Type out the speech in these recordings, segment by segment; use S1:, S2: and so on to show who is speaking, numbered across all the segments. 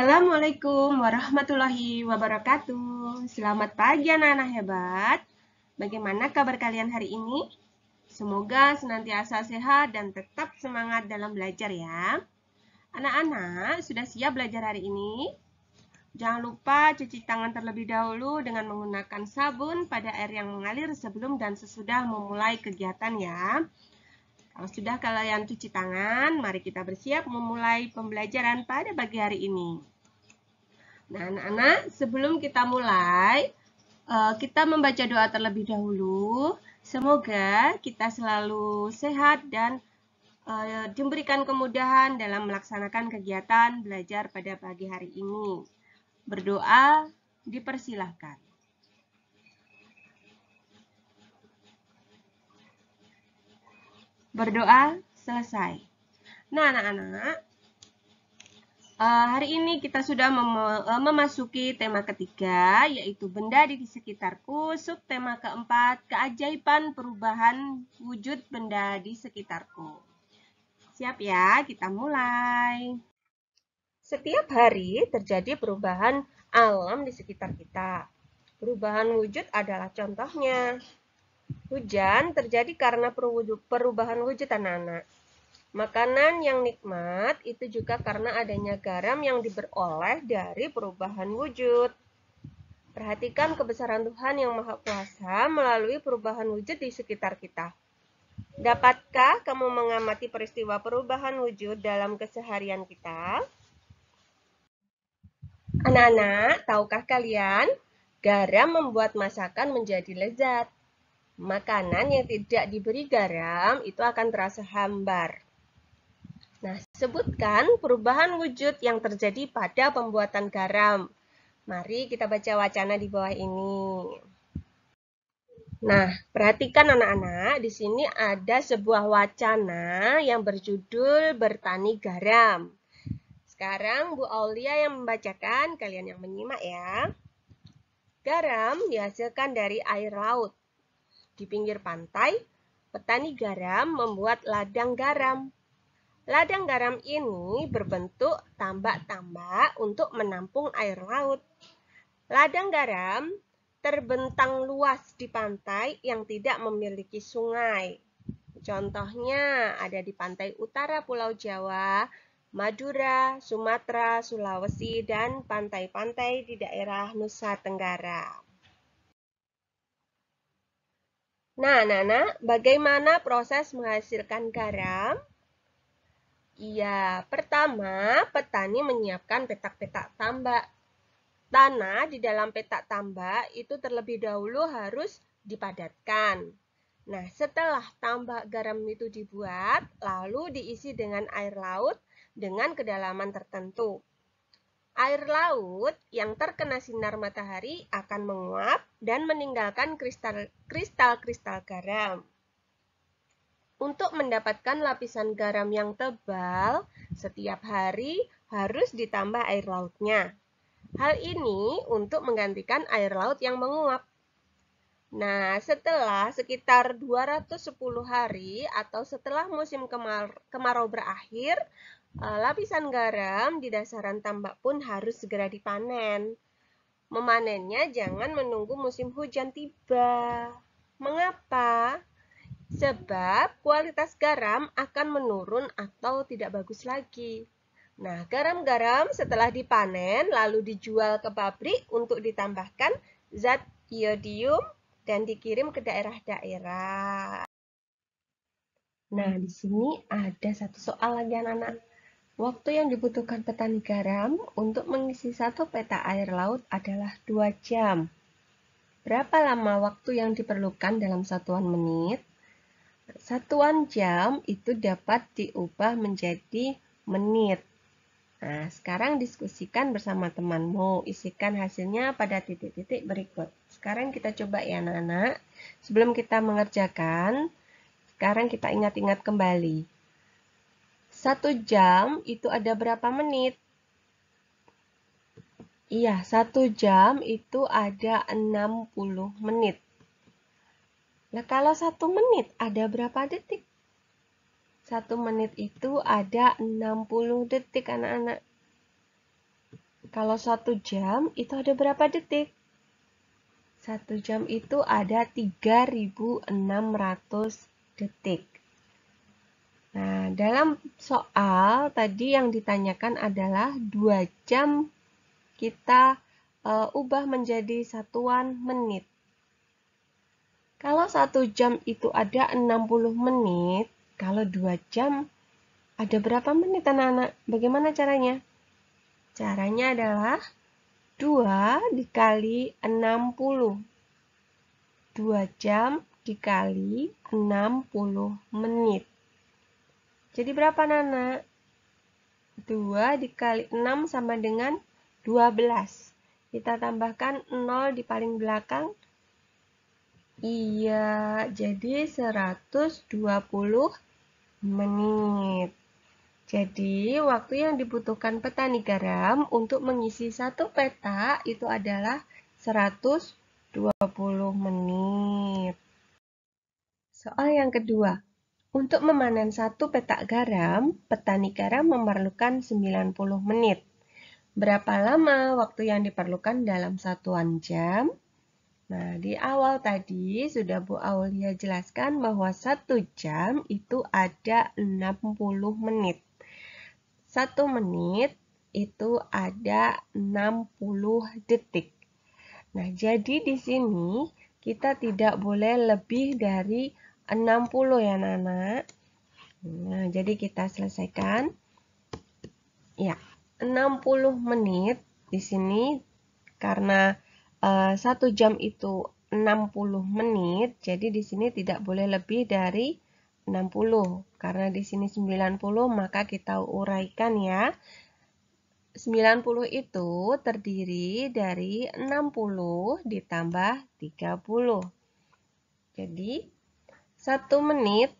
S1: Assalamualaikum warahmatullahi wabarakatuh. Selamat pagi anak-anak hebat. Bagaimana kabar kalian hari ini? Semoga senantiasa sehat dan tetap semangat dalam belajar ya. Anak-anak, sudah siap belajar hari ini? Jangan lupa cuci tangan terlebih dahulu dengan menggunakan sabun pada air yang mengalir sebelum dan sesudah memulai kegiatan ya. Kalau sudah kalian cuci tangan, mari kita bersiap memulai pembelajaran pada pagi hari ini. Nah, anak-anak, sebelum kita mulai, eh, kita membaca doa terlebih dahulu. Semoga kita selalu sehat dan eh, diberikan kemudahan dalam melaksanakan kegiatan belajar pada pagi hari ini. Berdoa dipersilahkan. Berdoa selesai. Nah, anak-anak, Eh, hari ini kita sudah mem eh, memasuki tema ketiga, yaitu benda di sekitarku, subtema keempat, keajaiban perubahan wujud benda di sekitarku. Siap ya, kita mulai. Setiap hari terjadi perubahan alam di sekitar kita. Perubahan wujud adalah contohnya. Hujan terjadi karena perubahan wujud tanah. anak Makanan yang nikmat itu juga karena adanya garam yang diperoleh dari perubahan wujud. Perhatikan kebesaran Tuhan yang Maha Kuasa melalui perubahan wujud di sekitar kita. Dapatkah kamu mengamati peristiwa perubahan wujud dalam keseharian kita? Anak-anak, tahukah kalian? Garam membuat masakan menjadi lezat. Makanan yang tidak diberi garam itu akan terasa hambar. Nah, sebutkan perubahan wujud yang terjadi pada pembuatan garam. Mari kita baca wacana di bawah ini. Nah, perhatikan anak-anak, di sini ada sebuah wacana yang berjudul bertani garam. Sekarang Bu Aulia yang membacakan, kalian yang menyimak ya. Garam dihasilkan dari air laut. Di pinggir pantai, petani garam membuat ladang garam Ladang garam ini berbentuk tambak-tambak untuk menampung air laut. Ladang garam terbentang luas di pantai yang tidak memiliki sungai. Contohnya ada di pantai utara Pulau Jawa, Madura, Sumatera, Sulawesi, dan pantai-pantai di daerah Nusa Tenggara. Nah, Nana, bagaimana proses menghasilkan garam? Iya, pertama petani menyiapkan petak-petak tambak. Tanah di dalam petak tambak itu terlebih dahulu harus dipadatkan. Nah, setelah tambak garam itu dibuat, lalu diisi dengan air laut dengan kedalaman tertentu. Air laut yang terkena sinar matahari akan menguap dan meninggalkan kristal-kristal garam. Untuk mendapatkan lapisan garam yang tebal, setiap hari harus ditambah air lautnya. Hal ini untuk menggantikan air laut yang menguap. Nah, setelah sekitar 210 hari atau setelah musim kemarau berakhir, eh, lapisan garam di dasaran tambak pun harus segera dipanen. Memanennya jangan menunggu musim hujan tiba. Mengapa? Sebab kualitas garam akan menurun atau tidak bagus lagi. Nah, garam-garam setelah dipanen lalu dijual ke pabrik untuk ditambahkan zat iodium dan dikirim ke daerah-daerah. Nah, di sini ada satu soal lagi anak-anak. Waktu yang dibutuhkan petani garam untuk mengisi satu peta air laut adalah 2 jam. Berapa lama waktu yang diperlukan dalam satuan menit? satuan jam itu dapat diubah menjadi menit. Nah, sekarang diskusikan bersama temanmu. Isikan hasilnya pada titik-titik berikut. Sekarang kita coba ya anak-anak. Sebelum kita mengerjakan, sekarang kita ingat-ingat kembali. Satu jam itu ada berapa menit? Iya, satu jam itu ada 60 menit. Nah, kalau satu menit ada berapa detik? Satu menit itu ada 60 detik, anak-anak. Kalau satu jam itu ada berapa detik? Satu jam itu ada 3600 detik. Nah, dalam soal tadi yang ditanyakan adalah dua jam kita uh, ubah menjadi satuan menit. Kalau satu jam itu ada 60 menit, kalau dua jam ada berapa menit anak-anak? Bagaimana caranya? Caranya adalah 2 dikali 60. 2 jam dikali 60 menit. Jadi berapa Nana? 2 dikali 6 sama dengan 12. Kita tambahkan 0 di paling belakang Iya, jadi 120 menit. Jadi, waktu yang dibutuhkan petani garam untuk mengisi satu peta itu adalah 120 menit. Soal yang kedua, untuk memanen satu petak garam, petani garam memerlukan 90 menit. Berapa lama waktu yang diperlukan dalam satuan jam? Nah, di awal tadi sudah Bu Aulia jelaskan bahwa satu jam itu ada 60 menit. Satu menit itu ada 60 detik. Nah, jadi di sini kita tidak boleh lebih dari 60 ya, Nana. Nah, jadi kita selesaikan. Ya, 60 menit di sini karena Eh, satu jam itu 60 menit, jadi di sini tidak boleh lebih dari 60. Karena di sini 90, maka kita uraikan ya. 90 itu terdiri dari 60 ditambah 30. Jadi satu menit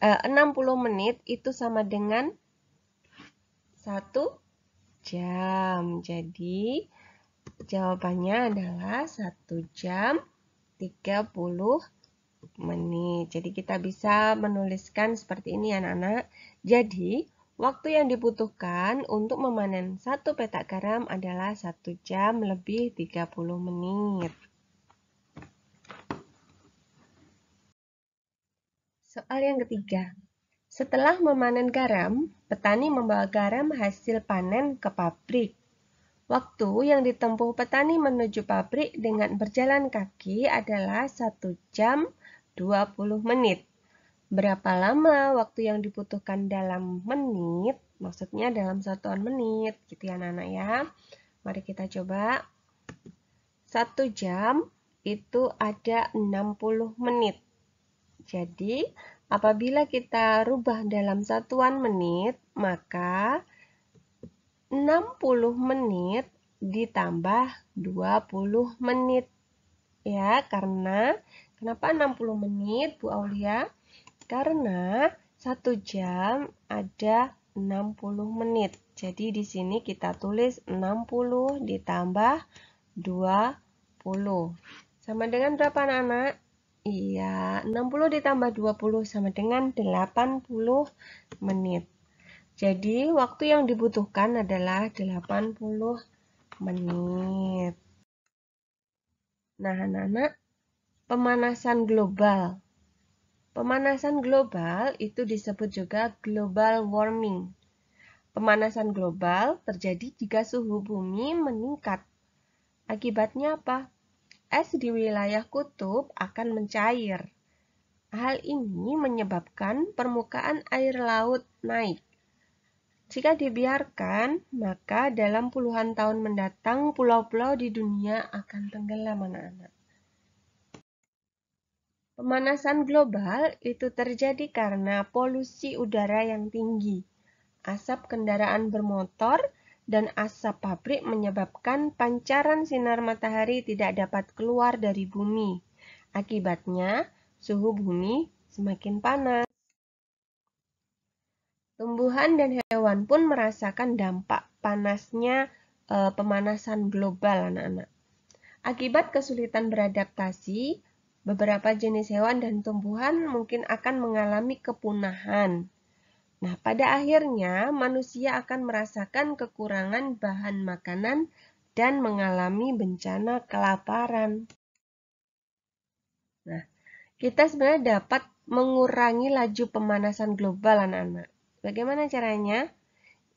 S1: eh, 60 menit itu sama dengan 1 jam. Jadi Jawabannya adalah 1 jam 30 menit. Jadi kita bisa menuliskan seperti ini anak-anak. Jadi waktu yang dibutuhkan untuk memanen satu petak garam adalah 1 jam lebih 30 menit. Soal yang ketiga. Setelah memanen garam, petani membawa garam hasil panen ke pabrik. Waktu yang ditempuh petani menuju pabrik dengan berjalan kaki adalah 1 jam 20 menit. Berapa lama waktu yang dibutuhkan dalam menit? Maksudnya dalam satuan menit, gitu ya anak-anak ya. Mari kita coba. 1 jam itu ada 60 menit. Jadi, apabila kita rubah dalam satuan menit, maka 60 menit ditambah 20 menit. Ya, karena kenapa 60 menit Bu Aulia? Karena satu jam ada 60 menit. Jadi di sini kita tulis 60 ditambah 20. Sama dengan berapa anak-anak? Iya, 60 ditambah 20 sama dengan 80 menit. Jadi, waktu yang dibutuhkan adalah 80 menit. Nah, anak-anak, pemanasan global. Pemanasan global itu disebut juga global warming. Pemanasan global terjadi jika suhu bumi meningkat. Akibatnya apa? Es di wilayah kutub akan mencair. Hal ini menyebabkan permukaan air laut naik jika dibiarkan, maka dalam puluhan tahun mendatang pulau-pulau di dunia akan tenggelam anak-anak. Pemanasan global itu terjadi karena polusi udara yang tinggi. Asap kendaraan bermotor dan asap pabrik menyebabkan pancaran sinar matahari tidak dapat keluar dari bumi. Akibatnya, suhu bumi semakin panas. Tumbuhan dan hewan pun merasakan dampak panasnya e, pemanasan global anak-anak. Akibat kesulitan beradaptasi, beberapa jenis hewan dan tumbuhan mungkin akan mengalami kepunahan. Nah, pada akhirnya manusia akan merasakan kekurangan bahan makanan dan mengalami bencana kelaparan. Nah, kita sebenarnya dapat mengurangi laju pemanasan global anak-anak. Bagaimana caranya?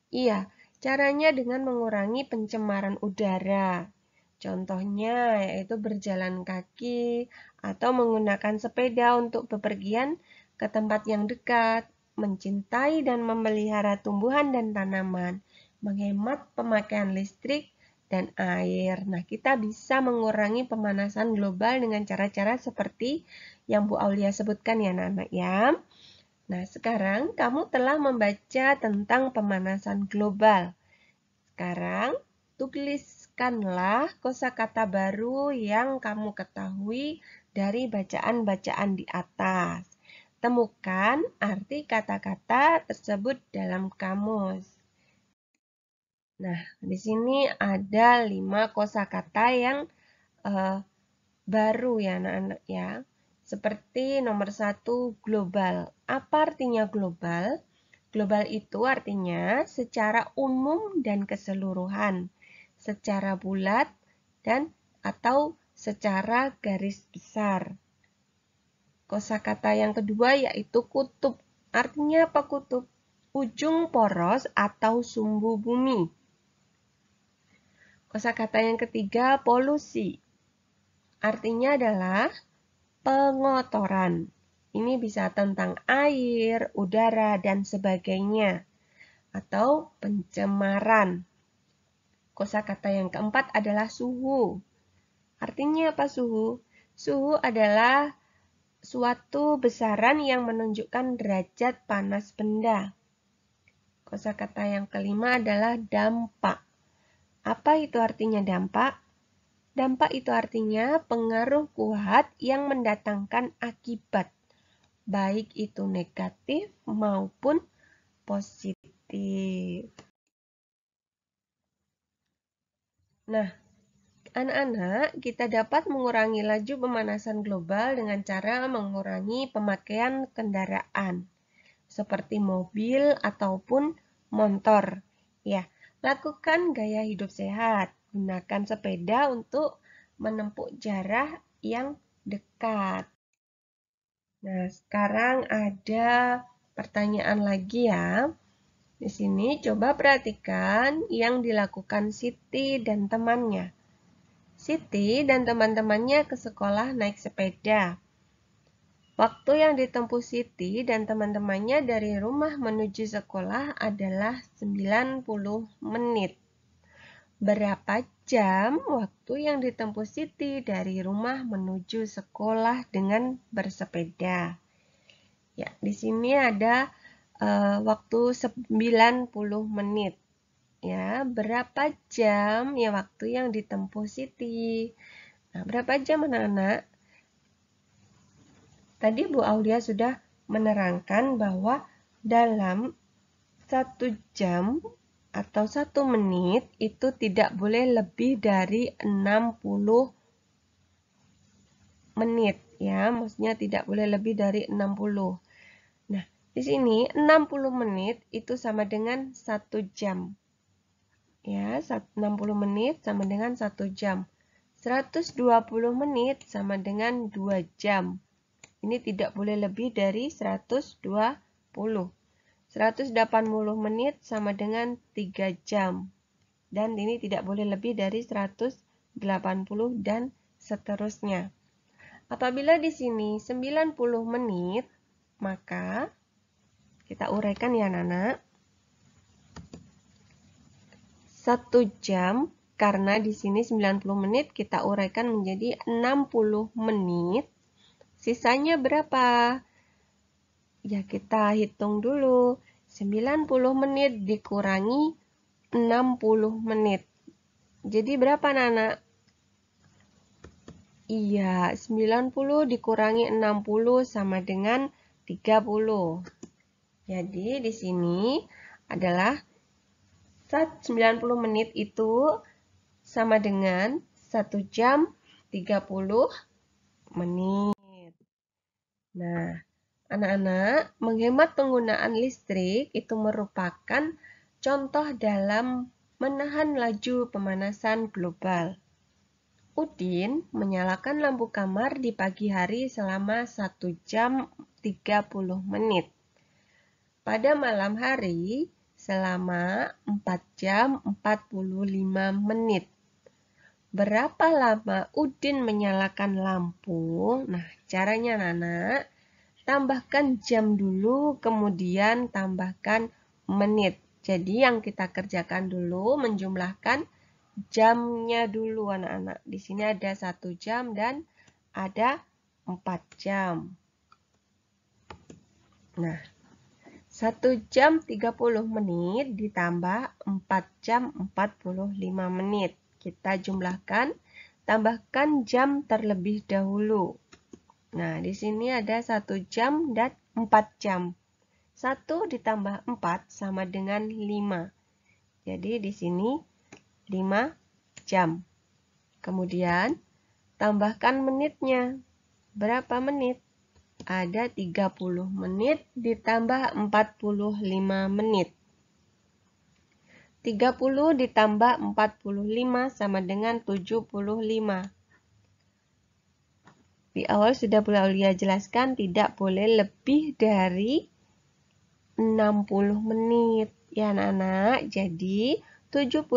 S1: Iya, caranya dengan mengurangi pencemaran udara. Contohnya yaitu berjalan kaki atau menggunakan sepeda untuk bepergian ke tempat yang dekat, mencintai dan memelihara tumbuhan dan tanaman, menghemat pemakaian listrik dan air. Nah, kita bisa mengurangi pemanasan global dengan cara-cara seperti yang Bu Aulia sebutkan ya anak-anak ya. Nah, sekarang kamu telah membaca tentang pemanasan global. Sekarang tuliskanlah kosakata baru yang kamu ketahui dari bacaan-bacaan di atas. Temukan arti kata-kata tersebut dalam kamus. Nah, di sini ada lima kosakata yang uh, baru ya anak-anak ya. Seperti nomor satu, global. Apa artinya global? Global itu artinya secara umum dan keseluruhan, secara bulat dan atau secara garis besar. Kosa kata yang kedua yaitu kutub. Artinya apa kutub? Ujung poros atau sumbu bumi. Kosa kata yang ketiga polusi. Artinya adalah pengotoran. Ini bisa tentang air, udara, dan sebagainya. Atau pencemaran. Kosa kata yang keempat adalah suhu. Artinya apa suhu? Suhu adalah suatu besaran yang menunjukkan derajat panas benda. Kosa kata yang kelima adalah dampak. Apa itu artinya dampak? Dampak itu artinya pengaruh kuat yang mendatangkan akibat, baik itu negatif maupun positif. Nah, anak-anak, kita dapat mengurangi laju pemanasan global dengan cara mengurangi pemakaian kendaraan seperti mobil ataupun motor. Ya, lakukan gaya hidup sehat Gunakan sepeda untuk menempuh jarak yang dekat. Nah, sekarang ada pertanyaan lagi ya. Di sini coba perhatikan yang dilakukan Siti dan temannya. Siti dan teman-temannya ke sekolah naik sepeda. Waktu yang ditempuh Siti dan teman-temannya dari rumah menuju sekolah adalah 90 menit berapa jam waktu yang ditempuh Siti dari rumah menuju sekolah dengan bersepeda. Ya, di sini ada uh, waktu 90 menit. Ya, berapa jam ya waktu yang ditempuh Siti? Nah, berapa jam anak-anak? Tadi Bu Aulia sudah menerangkan bahwa dalam satu jam atau satu menit itu tidak boleh lebih dari 60 menit ya maksudnya tidak boleh lebih dari 60 nah di sini 60 menit itu sama dengan satu jam ya 60 menit sama dengan satu jam 120 menit sama dengan 2 jam ini tidak boleh lebih dari 120 180 menit sama dengan 3 jam. Dan ini tidak boleh lebih dari 180 dan seterusnya. Apabila di sini 90 menit, maka kita uraikan ya Nana. 1 jam karena di sini 90 menit kita uraikan menjadi 60 menit. Sisanya berapa? Ya kita hitung dulu. 90 menit dikurangi 60 menit. Jadi berapa Nana? Iya, 90 dikurangi 60 sama dengan 30. Jadi di sini adalah 90 menit itu sama dengan 1 jam 30 menit. Nah, Anak-anak, menghemat penggunaan listrik itu merupakan contoh dalam menahan laju pemanasan global. Udin menyalakan lampu kamar di pagi hari selama 1 jam 30 menit. Pada malam hari selama 4 jam 45 menit. Berapa lama Udin menyalakan lampu? Nah, caranya anak-anak, tambahkan jam dulu, kemudian tambahkan menit. Jadi yang kita kerjakan dulu menjumlahkan jamnya dulu anak-anak. Di sini ada satu jam dan ada 4 jam. Nah, 1 jam 30 menit ditambah 4 jam 45 menit. Kita jumlahkan, tambahkan jam terlebih dahulu. Nah, di sini ada 1 jam dan 4 jam. 1 ditambah 4 sama dengan 5. Jadi di sini 5 jam. Kemudian tambahkan menitnya. Berapa menit? Ada 30 menit ditambah 45 menit. 30 ditambah 45 sama dengan 75 di awal sudah Bu Aulia jelaskan tidak boleh lebih dari 60 menit ya anak-anak. Jadi 75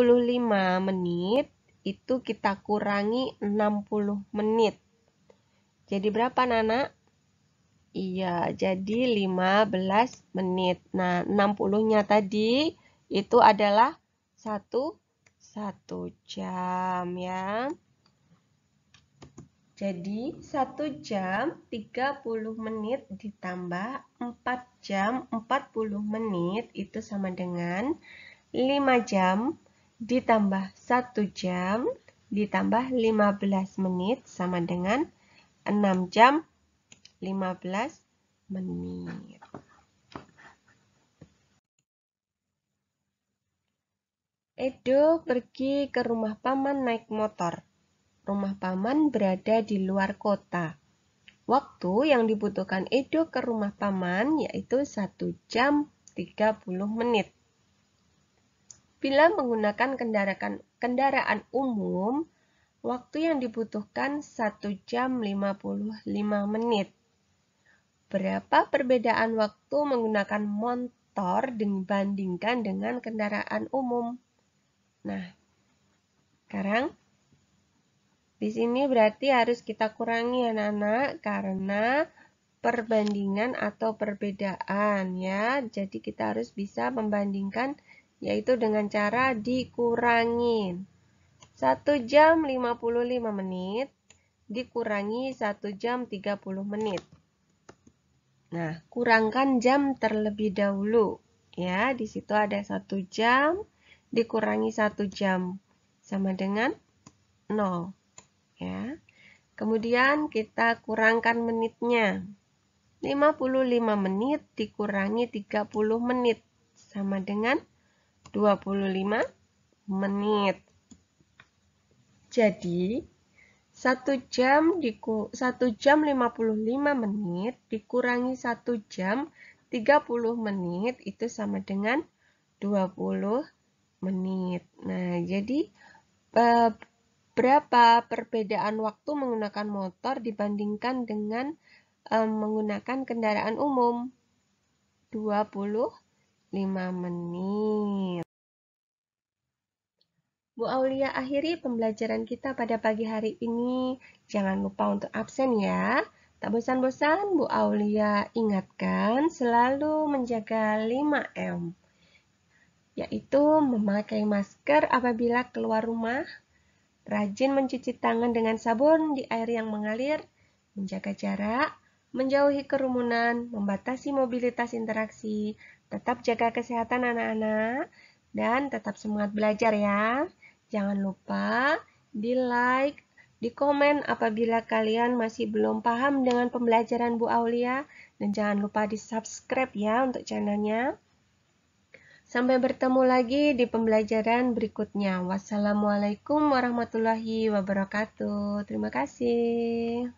S1: menit itu kita kurangi 60 menit. Jadi berapa Nana? Iya, jadi 15 menit. Nah, 60-nya tadi itu adalah 1 1 jam ya. Jadi 1 jam 30 menit ditambah 4 jam 40 menit itu sama dengan 5 jam ditambah 1 jam ditambah 15 menit sama dengan 6 jam 15 menit. Edo pergi ke rumah paman naik motor rumah paman berada di luar kota. Waktu yang dibutuhkan Edo ke rumah paman yaitu 1 jam 30 menit. Bila menggunakan kendaraan, kendaraan umum, waktu yang dibutuhkan 1 jam 55 menit. Berapa perbedaan waktu menggunakan motor dibandingkan dengan kendaraan umum? Nah, sekarang di sini berarti harus kita kurangi ya, anak-anak karena perbandingan atau perbedaan ya. Jadi kita harus bisa membandingkan yaitu dengan cara dikurangin. 1 jam 55 menit dikurangi 1 jam 30 menit. Nah, kurangkan jam terlebih dahulu ya. Di situ ada 1 jam dikurangi 1 jam sama dengan 0 ya. Kemudian kita kurangkan menitnya. 55 menit dikurangi 30 menit sama dengan 25 menit. Jadi 1 jam di 1 jam 55 menit dikurangi 1 jam 30 menit itu sama dengan 20 menit. Nah, jadi eh, berapa perbedaan waktu menggunakan motor dibandingkan dengan um, menggunakan kendaraan umum? 25 menit. Bu Aulia akhiri pembelajaran kita pada pagi hari ini. Jangan lupa untuk absen ya. Tak bosan-bosan Bu Aulia ingatkan selalu menjaga 5M yaitu memakai masker apabila keluar rumah, rajin mencuci tangan dengan sabun di air yang mengalir, menjaga jarak, menjauhi kerumunan, membatasi mobilitas interaksi, tetap jaga kesehatan anak-anak, dan tetap semangat belajar ya. Jangan lupa di like, di komen apabila kalian masih belum paham dengan pembelajaran Bu Aulia, dan jangan lupa di subscribe ya untuk channelnya. Sampai bertemu lagi di pembelajaran berikutnya. Wassalamualaikum warahmatullahi wabarakatuh. Terima kasih.